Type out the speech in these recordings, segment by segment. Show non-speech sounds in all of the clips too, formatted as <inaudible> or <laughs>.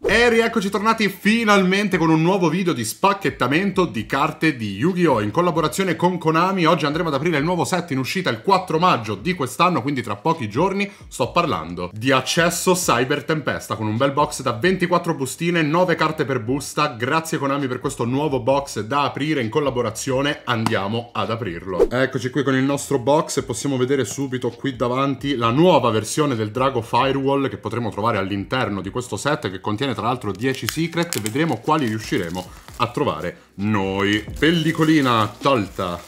E rieccoci tornati finalmente con un nuovo video di spacchettamento di carte di Yu-Gi-Oh! in collaborazione con Konami. Oggi andremo ad aprire il nuovo set in uscita il 4 maggio di quest'anno, quindi tra pochi giorni. Sto parlando di Accesso Cyber Tempesta con un bel box da 24 bustine, 9 carte per busta. Grazie Konami per questo nuovo box da aprire in collaborazione. Andiamo ad aprirlo. Eccoci qui con il nostro box e possiamo vedere subito qui davanti la nuova versione del Drago Firewall che potremo trovare all'interno di questo set che contiene contiene tra l'altro 10 secret, vedremo quali riusciremo a trovare noi. Pellicolina tolta.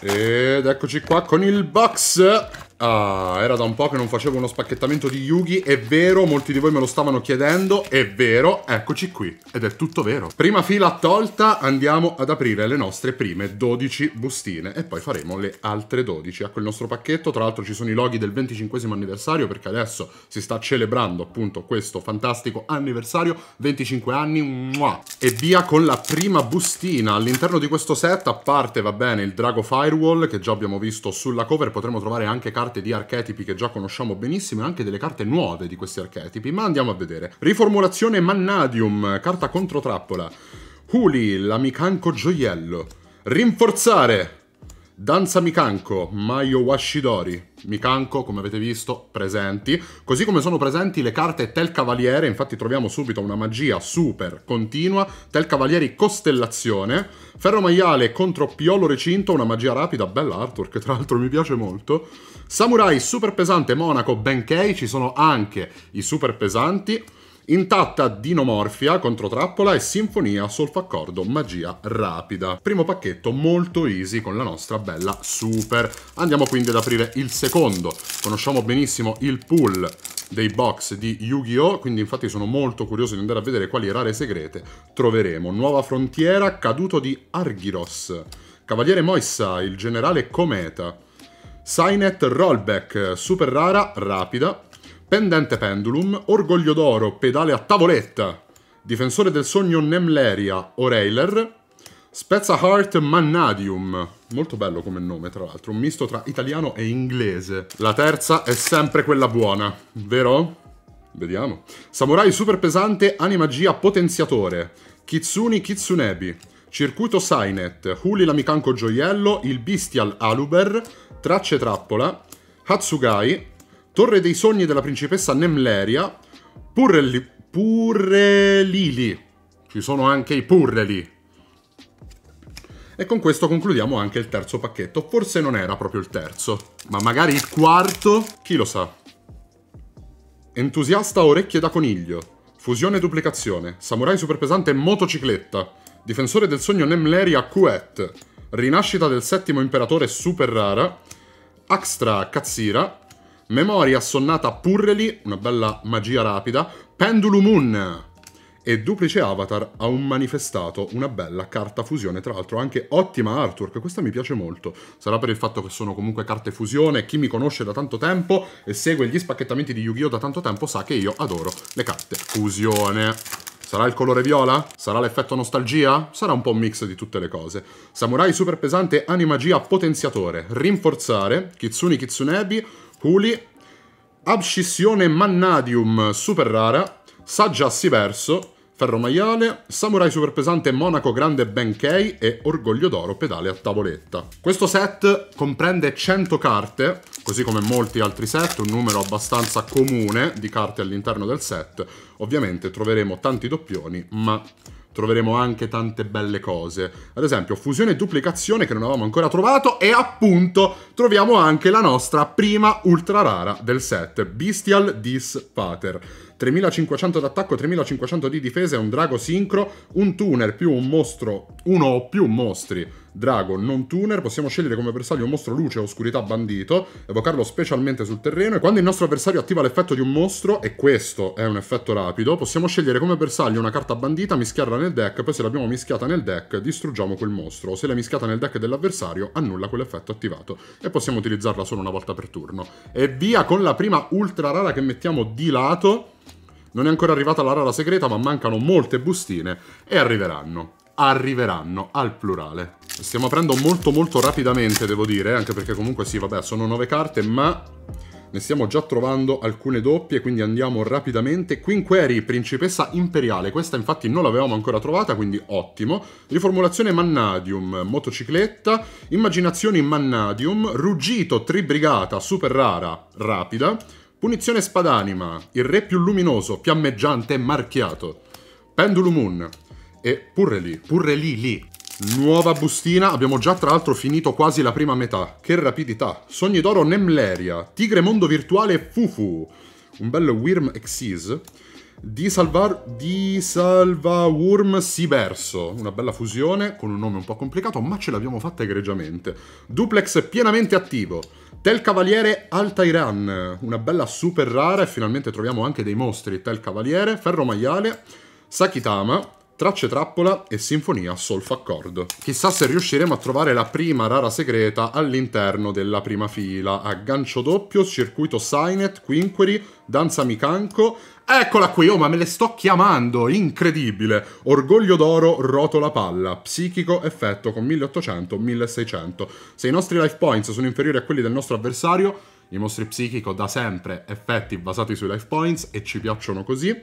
Ed eccoci qua con il box. Ah, era da un po' che non facevo uno spacchettamento di Yugi, è vero, molti di voi me lo stavano chiedendo, è vero, eccoci qui, ed è tutto vero. Prima fila tolta, andiamo ad aprire le nostre prime 12 bustine e poi faremo le altre 12. Ecco il nostro pacchetto, tra l'altro ci sono i loghi del 25 anniversario perché adesso si sta celebrando appunto questo fantastico anniversario, 25 anni, mua! e via con la prima bustina. All'interno di questo set, a parte, va bene, il Drago Firewall che già abbiamo visto sulla cover, potremo trovare anche carte carte di archetipi che già conosciamo benissimo e anche delle carte nuove di questi archetipi, ma andiamo a vedere. Riformulazione Mannadium, carta contro trappola. Huli, l'amicanco gioiello. Rinforzare, Danza Mikanko, Mayo Washidori, Mikanko come avete visto presenti, così come sono presenti le carte Tel Cavaliere, infatti troviamo subito una magia super continua, Tel Cavalieri Costellazione, Ferro Maiale contro Piolo Recinto, una magia rapida, bella Arthur <laughs> che tra l'altro mi piace molto, Samurai super pesante Monaco Benkei, ci sono anche i super pesanti, Intatta Dinomorfia, Controtrappola e Sinfonia, Solfaccordo, Magia Rapida. Primo pacchetto molto easy con la nostra bella Super. Andiamo quindi ad aprire il secondo. Conosciamo benissimo il pool dei box di Yu-Gi-Oh! Quindi infatti sono molto curioso di andare a vedere quali rare segrete troveremo. Nuova frontiera, caduto di Argyros. Cavaliere Moissa, il generale Cometa. Signet Rollback, super rara, rapida. Pendente Pendulum, Orgoglio d'Oro, Pedale a Tavoletta, Difensore del Sogno Nemleria, Oreiler, Spezza Heart Mannadium, molto bello come nome tra l'altro, un misto tra italiano e inglese. La terza è sempre quella buona, vero? Vediamo. Samurai super pesante, animagia potenziatore, Kitsuni Kitsunebi, Circuito Sainet, Huli l'amicanco gioiello, il Bestial Aluber, Tracce Trappola, Hatsugai, Torre dei sogni della principessa Nemleria, Purreli, Purrelili. Ci sono anche i Purreli. E con questo concludiamo anche il terzo pacchetto. Forse non era proprio il terzo, ma magari il quarto, chi lo sa. Entusiasta orecchie da coniglio, fusione e duplicazione, samurai superpesante e motocicletta, difensore del sogno Nemleria Kuet, rinascita del settimo imperatore super rara, Axtra Katsira, Memoria assonnata Purreli, una bella magia rapida. Pendulum Moon e Duplice Avatar ha un manifestato una bella carta fusione, tra l'altro anche ottima artwork, questa mi piace molto, sarà per il fatto che sono comunque carte fusione, chi mi conosce da tanto tempo e segue gli spacchettamenti di Yu-Gi-Oh da tanto tempo sa che io adoro le carte fusione. Sarà il colore viola? Sarà l'effetto nostalgia? Sarà un po' un mix di tutte le cose. Samurai super pesante, animagia potenziatore, rinforzare, kitsuni Kitsunebi, Culi. Abscissione Mannadium, super rara. Saggia Assiverso, Ferro Maiale, Samurai Superpesante Monaco Grande Benkei e Orgoglio d'Oro Pedale a Tavoletta. Questo set comprende 100 carte, così come molti altri set, un numero abbastanza comune di carte all'interno del set. Ovviamente troveremo tanti doppioni, ma troveremo anche tante belle cose. Ad esempio, fusione e duplicazione che non avevamo ancora trovato e appunto troviamo anche la nostra prima ultra rara del set, Bestial Dispater. 3500 d'attacco, 3500 di difesa e un drago sincro, un tuner più un mostro, uno o più mostri drago non tuner, possiamo scegliere come bersaglio un mostro luce oscurità bandito, evocarlo specialmente sul terreno e quando il nostro avversario attiva l'effetto di un mostro, e questo è un effetto rapido, possiamo scegliere come bersaglio una carta bandita, mischiarla nel deck, poi se l'abbiamo mischiata nel deck distruggiamo quel mostro, o se l'è mischiata nel deck dell'avversario annulla quell'effetto attivato e possiamo utilizzarla solo una volta per turno. E via con la prima ultra rara che mettiamo di lato non è ancora arrivata la rara segreta, ma mancano molte bustine e arriveranno. Arriveranno, al plurale. Stiamo aprendo molto molto rapidamente, devo dire, eh, anche perché comunque sì, vabbè, sono nove carte, ma ne stiamo già trovando alcune doppie, quindi andiamo rapidamente. Quinqueri, principessa imperiale, questa infatti non l'avevamo ancora trovata, quindi ottimo. Riformulazione Mannadium, motocicletta, immaginazioni Mannadium, ruggito, tribrigata, super rara, rapida Punizione Spadanima, il re più luminoso, fiammeggiante e marchiato. Pendulum Moon. E pure lì, pure lì, lì. Nuova bustina, abbiamo già tra l'altro finito quasi la prima metà. Che rapidità. Sogni d'oro Nemleria, Tigre Mondo Virtuale Fufu. Un bel Wyrm Exis. Di, salvar, di Salvaworm Siverso, una bella fusione con un nome un po' complicato, ma ce l'abbiamo fatta egregiamente. Duplex pienamente attivo. Tel Cavaliere Altairan, una bella super rara e finalmente troviamo anche dei mostri. Tel Cavaliere, Ferro Maiale, Sakitama, Tracce Trappola e Sinfonia Solfaccord. Chissà se riusciremo a trovare la prima rara segreta all'interno della prima fila. A doppio, circuito Signet, Quinqueri, Danza Micanco Eccola qui, oh ma me le sto chiamando, incredibile. Orgoglio d'oro, rotola palla, psichico, effetto con 1800, 1600. Se i nostri life points sono inferiori a quelli del nostro avversario, i mostri psichico da sempre effetti basati sui life points e ci piacciono così.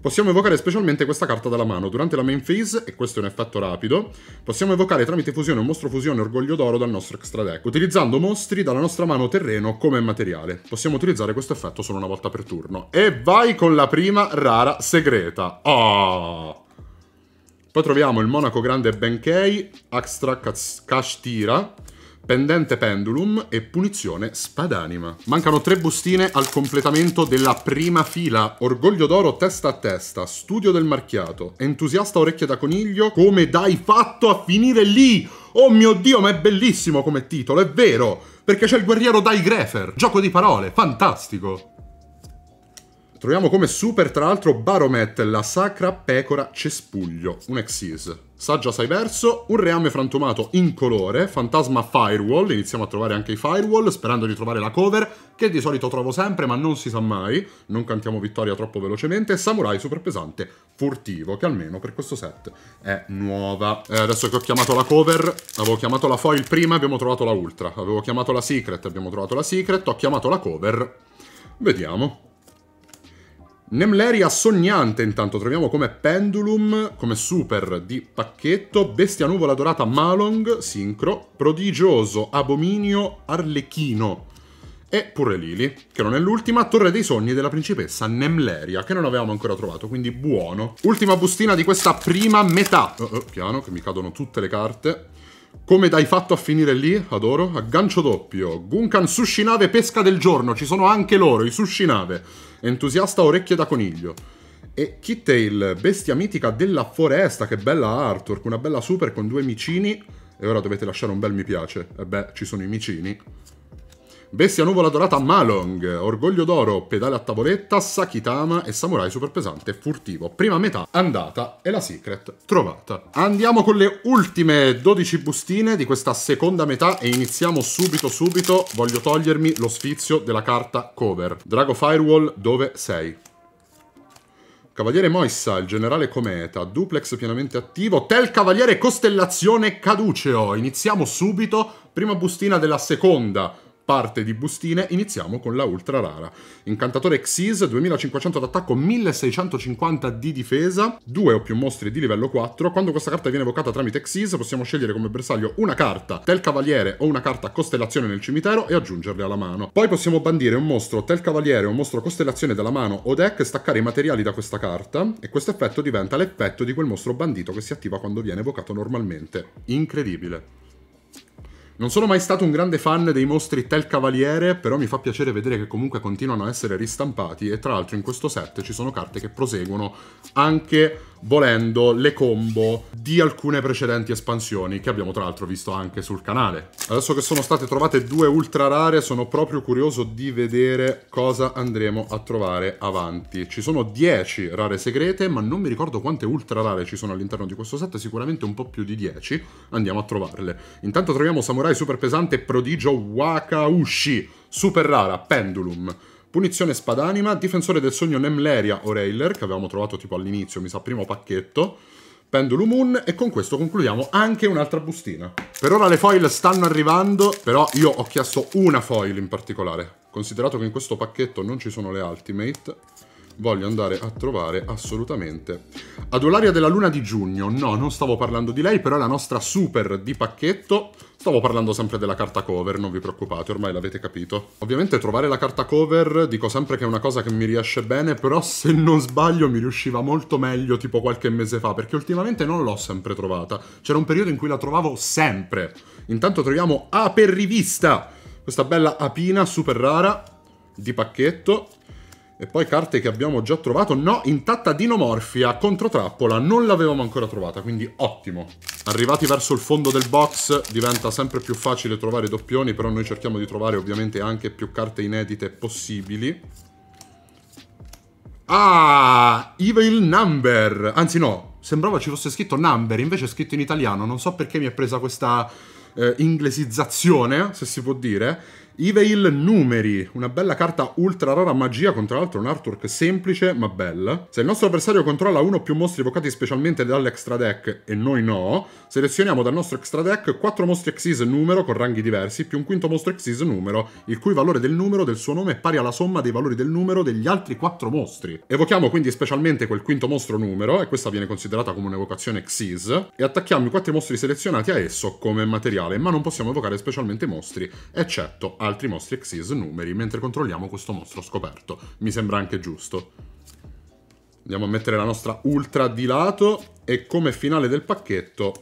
Possiamo evocare specialmente questa carta dalla mano. Durante la main phase, e questo è un effetto rapido, possiamo evocare tramite fusione un mostro fusione Orgoglio d'Oro dal nostro extra deck, utilizzando mostri dalla nostra mano terreno come materiale. Possiamo utilizzare questo effetto solo una volta per turno. E vai con la prima rara segreta. Oh! Poi troviamo il Monaco Grande Benkei, Axtra Kashtira, Pendente Pendulum e Punizione Spadanima. Mancano tre bustine al completamento della prima fila. Orgoglio d'oro testa a testa, studio del marchiato, entusiasta orecchie da coniglio, come dai fatto a finire lì? Oh mio Dio, ma è bellissimo come titolo, è vero! Perché c'è il guerriero Dai Grefer, gioco di parole, fantastico! Troviamo come super, tra l'altro, Baromet, la sacra pecora cespuglio, un Exis. Saggia sai verso, un reame frantumato incolore, fantasma firewall, iniziamo a trovare anche i firewall, sperando di trovare la cover, che di solito trovo sempre, ma non si sa mai, non cantiamo vittoria troppo velocemente, samurai super pesante, furtivo, che almeno per questo set è nuova. Eh, adesso che ho chiamato la cover, avevo chiamato la foil prima, abbiamo trovato la ultra, avevo chiamato la secret, abbiamo trovato la secret, ho chiamato la cover, vediamo. Nemleria sognante intanto, troviamo come Pendulum, come super di pacchetto, Bestia Nuvola Dorata Malong, sincro, Prodigioso Abominio Arlecchino e pure Lili, che non è l'ultima, Torre dei Sogni della Principessa Nemleria, che non avevamo ancora trovato, quindi buono. Ultima bustina di questa prima metà. Uh, uh, piano, che mi cadono tutte le carte. Come dai fatto a finire lì? Adoro. Aggancio doppio. Gunkan sushi nave pesca del giorno. Ci sono anche loro, i sushi nave. Entusiasta orecchie da coniglio. E Kittail, bestia mitica della foresta. Che bella artwork. Una bella super con due micini. E ora dovete lasciare un bel mi piace. E beh, ci sono i micini. Bestia nuvola dorata Malong, Orgoglio d'oro, Pedale a tavoletta, Sakitama e Samurai super pesante furtivo. Prima metà andata e la secret trovata. Andiamo con le ultime 12 bustine di questa seconda metà e iniziamo subito subito. Voglio togliermi lo sfizio della carta cover. Drago Firewall, dove sei? Cavaliere Moissa, il generale Cometa, duplex pienamente attivo, Tel Cavaliere Costellazione Caduceo. Iniziamo subito, prima bustina della seconda parte di bustine, iniziamo con la ultra rara. Incantatore Xyz, 2500 d'attacco, 1650 di difesa, due o più mostri di livello 4. Quando questa carta viene evocata tramite Xyz possiamo scegliere come bersaglio una carta del cavaliere o una carta costellazione nel cimitero e aggiungerle alla mano. Poi possiamo bandire un mostro del cavaliere o un mostro costellazione dalla mano o deck, staccare i materiali da questa carta e questo effetto diventa l'effetto di quel mostro bandito che si attiva quando viene evocato normalmente. Incredibile. Non sono mai stato un grande fan dei mostri Tel Cavaliere, però mi fa piacere vedere che comunque continuano a essere ristampati e tra l'altro in questo set ci sono carte che proseguono anche volendo le combo di alcune precedenti espansioni che abbiamo tra l'altro visto anche sul canale. Adesso che sono state trovate due ultra rare sono proprio curioso di vedere cosa andremo a trovare avanti. Ci sono 10 rare segrete ma non mi ricordo quante ultra rare ci sono all'interno di questo set, sicuramente un po' più di 10. Andiamo a trovarle. Intanto troviamo Samurai super pesante Prodigio Wakaushi, super rara, Pendulum Punizione Spadanima, difensore del sogno Nemleria O'Reiler, che avevamo trovato tipo all'inizio, mi sa, primo pacchetto. Pendulum Moon e con questo concludiamo anche un'altra bustina. Per ora le foil stanno arrivando, però io ho chiesto una foil in particolare. Considerato che in questo pacchetto non ci sono le Ultimate, voglio andare a trovare assolutamente. Adularia della Luna di Giugno, no, non stavo parlando di lei, però è la nostra super di pacchetto Stavo parlando sempre della carta cover, non vi preoccupate, ormai l'avete capito. Ovviamente trovare la carta cover dico sempre che è una cosa che mi riesce bene, però se non sbaglio mi riusciva molto meglio tipo qualche mese fa, perché ultimamente non l'ho sempre trovata. C'era un periodo in cui la trovavo sempre. Intanto troviamo A per rivista, questa bella apina super rara di pacchetto. E poi carte che abbiamo già trovato. No, intatta dinomorfia, controtrappola, non l'avevamo ancora trovata, quindi ottimo. Arrivati verso il fondo del box diventa sempre più facile trovare i doppioni, però noi cerchiamo di trovare ovviamente anche più carte inedite possibili. Ah, Evil Number! Anzi no, sembrava ci fosse scritto Number, invece è scritto in italiano. Non so perché mi è presa questa eh, inglesizzazione, se si può dire Iveil Numeri, una bella carta ultra rara magia con tra l'altro un artwork semplice ma bella. Se il nostro avversario controlla uno o più mostri evocati specialmente dall'extra deck e noi no, selezioniamo dal nostro extra deck quattro mostri Xyz numero con ranghi diversi più un quinto mostro Xyz numero, il cui valore del numero del suo nome è pari alla somma dei valori del numero degli altri quattro mostri. Evochiamo quindi specialmente quel quinto mostro numero, e questa viene considerata come un'evocazione Xyz, e attacchiamo i quattro mostri selezionati a esso come materiale, ma non possiamo evocare specialmente mostri, eccetto al altri mostri Xyz numeri mentre controlliamo questo mostro scoperto. Mi sembra anche giusto. Andiamo a mettere la nostra ultra di lato e come finale del pacchetto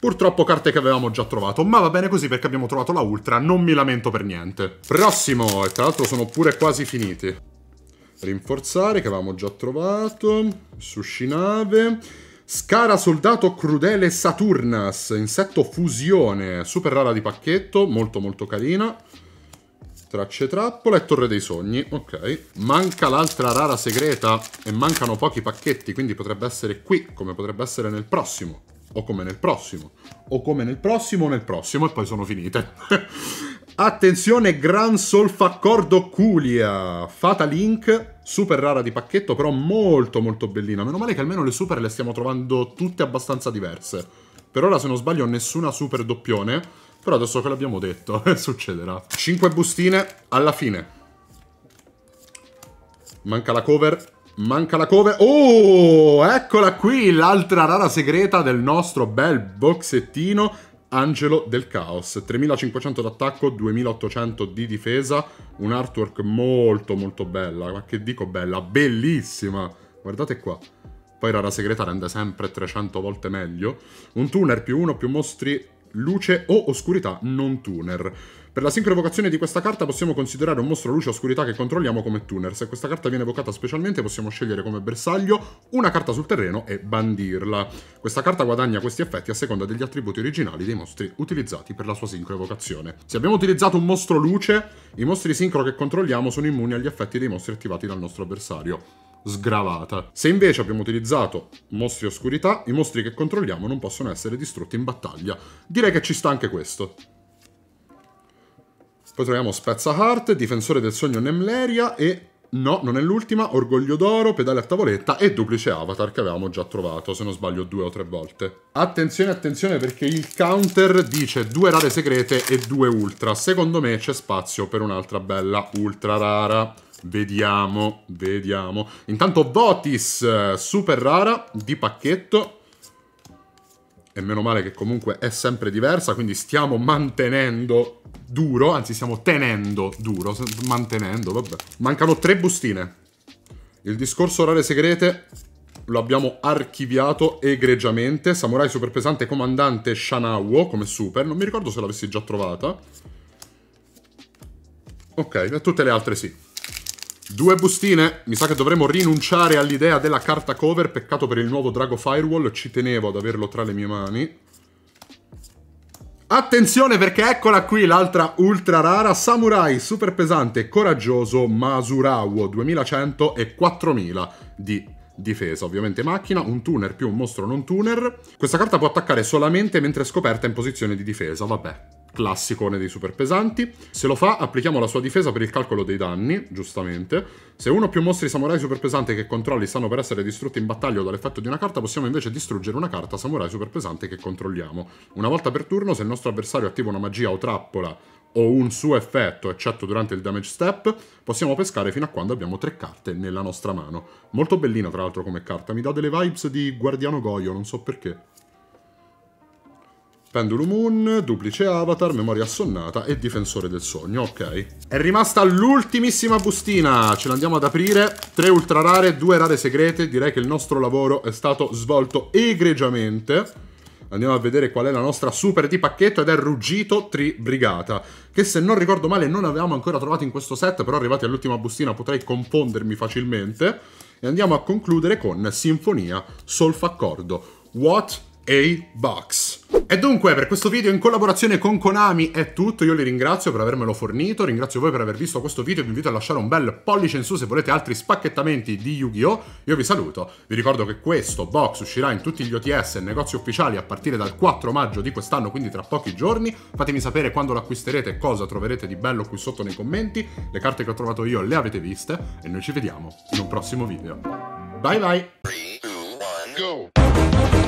purtroppo carte che avevamo già trovato, ma va bene così perché abbiamo trovato la ultra, non mi lamento per niente. Prossimo, e tra l'altro sono pure quasi finiti. Rinforzare che avevamo già trovato, Sushinave, Scara Soldato Crudele Saturnas, insetto fusione, super rara di pacchetto, molto molto carina. Tracce trappola e Torre dei Sogni, ok. Manca l'altra rara segreta e mancano pochi pacchetti, quindi potrebbe essere qui, come potrebbe essere nel prossimo. O come nel prossimo. O come nel prossimo o nel prossimo e poi sono finite. <laughs> Attenzione, Gran Solfaccordo Culia, Fata Link, super rara di pacchetto, però molto molto bellina. Meno male che almeno le super le stiamo trovando tutte abbastanza diverse. Per ora, se non sbaglio, nessuna super doppione però adesso che l'abbiamo detto, <laughs> succederà. 5 bustine alla fine. Manca la cover. Manca la cover. Oh, eccola qui, l'altra rara segreta del nostro bel boxettino. Angelo del Caos, 3500 d'attacco, 2800 di difesa, un artwork molto molto bella, ma che dico bella, bellissima, guardate qua, poi rara segreta rende sempre 300 volte meglio, un tuner più uno più mostri luce o oscurità non tuner. Per la sincroevocazione di questa carta possiamo considerare un mostro luce oscurità che controlliamo come tuner. Se questa carta viene evocata specialmente possiamo scegliere come bersaglio una carta sul terreno e bandirla. Questa carta guadagna questi effetti a seconda degli attributi originali dei mostri utilizzati per la sua sincroevocazione. Se abbiamo utilizzato un mostro luce, i mostri sincro che controlliamo sono immuni agli effetti dei mostri attivati dal nostro avversario sgravata. Se invece abbiamo utilizzato mostri oscurità, i mostri che controlliamo non possono essere distrutti in battaglia. Direi che ci sta anche questo. Poi troviamo Spezza Heart, Difensore del Sogno Nemleria e... No, non è l'ultima, Orgoglio d'Oro, Pedale a Tavoletta e Duplice Avatar che avevamo già trovato, se non sbaglio due o tre volte. Attenzione, attenzione, perché il counter dice due rare segrete e due ultra. Secondo me c'è spazio per un'altra bella ultra rara. Vediamo, vediamo. Intanto Votis, eh, super rara, di pacchetto. E meno male che comunque è sempre diversa, quindi stiamo mantenendo duro, anzi stiamo tenendo duro, mantenendo, vabbè. Mancano tre bustine. Il discorso rare segrete lo abbiamo archiviato egregiamente. Samurai super pesante, comandante Shanawo come super. Non mi ricordo se l'avessi già trovata. Ok, tutte le altre sì. Due bustine, mi sa che dovremmo rinunciare all'idea della carta cover, peccato per il nuovo Drago Firewall, ci tenevo ad averlo tra le mie mani. Attenzione perché eccola qui l'altra ultra rara, Samurai super pesante e coraggioso Masurawo, 2100 e 4000 di difesa, ovviamente macchina, un tuner più un mostro non tuner. Questa carta può attaccare solamente mentre è scoperta in posizione di difesa, vabbè, classicone dei super pesanti. Se lo fa, applichiamo la sua difesa per il calcolo dei danni, giustamente. Se uno o più mostri samurai super pesanti che controlli stanno per essere distrutti in battaglia o dall'effetto di una carta, possiamo invece distruggere una carta samurai super pesante che controlliamo. Una volta per turno, se il nostro avversario attiva una magia o trappola o un suo effetto, eccetto durante il damage step, possiamo pescare fino a quando abbiamo tre carte nella nostra mano. Molto bellina, tra l'altro, come carta. Mi dà delle vibes di Guardiano Goyo, non so perché. Pendulum Moon, duplice avatar, memoria assonnata e difensore del sogno, ok. È rimasta l'ultimissima bustina, ce l'andiamo ad aprire. Tre ultra rare, due rare segrete, direi che il nostro lavoro è stato svolto egregiamente. Andiamo a vedere qual è la nostra super di pacchetto ed è Ruggito Tribrigata, che se non ricordo male non avevamo ancora trovato in questo set, però arrivati all'ultima bustina potrei confondermi facilmente. E andiamo a concludere con Sinfonia Solfaccordo. What a box! E dunque per questo video in collaborazione con Konami è tutto, io li ringrazio per avermelo fornito, ringrazio voi per aver visto questo video, vi invito a lasciare un bel pollice in su se volete altri spacchettamenti di Yu-Gi-Oh! Io vi saluto, vi ricordo che questo box uscirà in tutti gli OTS e negozi ufficiali a partire dal 4 maggio di quest'anno, quindi tra pochi giorni, fatemi sapere quando lo acquisterete e cosa troverete di bello qui sotto nei commenti, le carte che ho trovato io le avete viste e noi ci vediamo in un prossimo video. Bye bye! 3, 2, 1, go!